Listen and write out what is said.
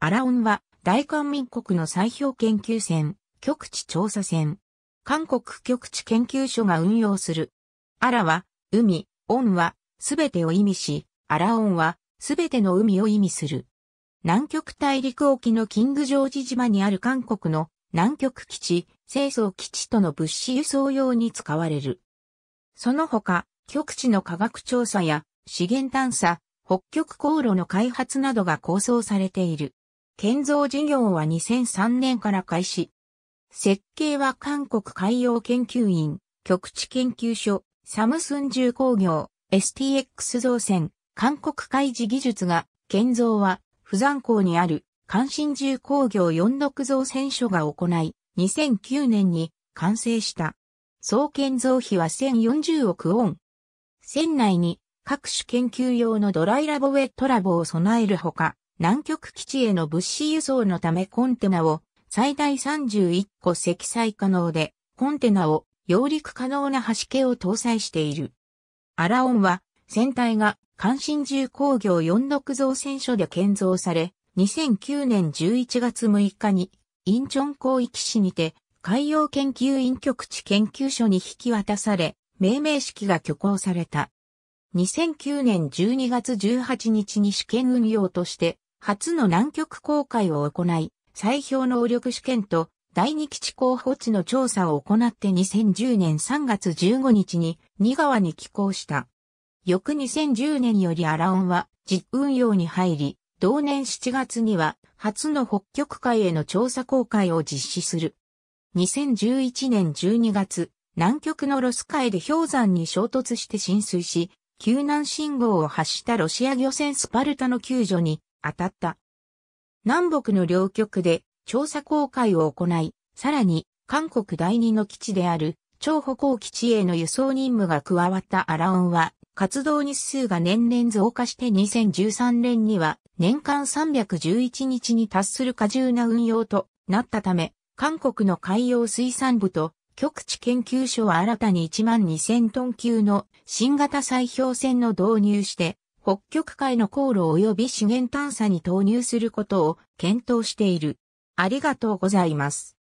アラオンは大韓民国の砕氷研究船、極地調査船。韓国極地研究所が運用する。アラは、海、オンは、すべてを意味し、アラオンは、すべての海を意味する。南極大陸沖のキングジョージ島にある韓国の南極基地、清掃基地との物資輸送用に使われる。その他、極地の科学調査や資源探査、北極航路の開発などが構想されている。建造事業は2003年から開始。設計は韓国海洋研究院、局地研究所、サムスン重工業、STX 造船、韓国海事技術が、建造は、釜山港にある、関心重工業46造船所が行い、2009年に完成した。総建造費は1040億ウォン。船内に各種研究用のドライラボウェットラボを備えるほか、南極基地への物資輸送のためコンテナを最大31個積載可能で、コンテナを揚陸可能な橋系を搭載している。アラオンは、船体が関心重工業46造船所で建造され、2009年11月6日に、インチョン広域市にて、海洋研究院局地研究所に引き渡され、命名式が挙行された。2009年12月18日に試験運用として、初の南極公開を行い、最表能力試験と第二基地候補地の調査を行って2010年3月15日に新川に寄港した。翌2010年よりアラオンは実運用に入り、同年7月には初の北極海への調査公開を実施する。2011年12月、南極のロス海で氷山に衝突して浸水し、救難信号を発したロシア漁船スパルタの救助に当たった。南北の両局で調査航海を行い、さらに韓国第二の基地である超歩行基地への輸送任務が加わったアラオンは、活動日数が年々増加して2013年には年間311日に達する過重な運用となったため、韓国の海洋水産部と極地研究所は新たに1万2000トン級の新型砕氷船の導入して北極海の航路及び資源探査に投入することを検討している。ありがとうございます。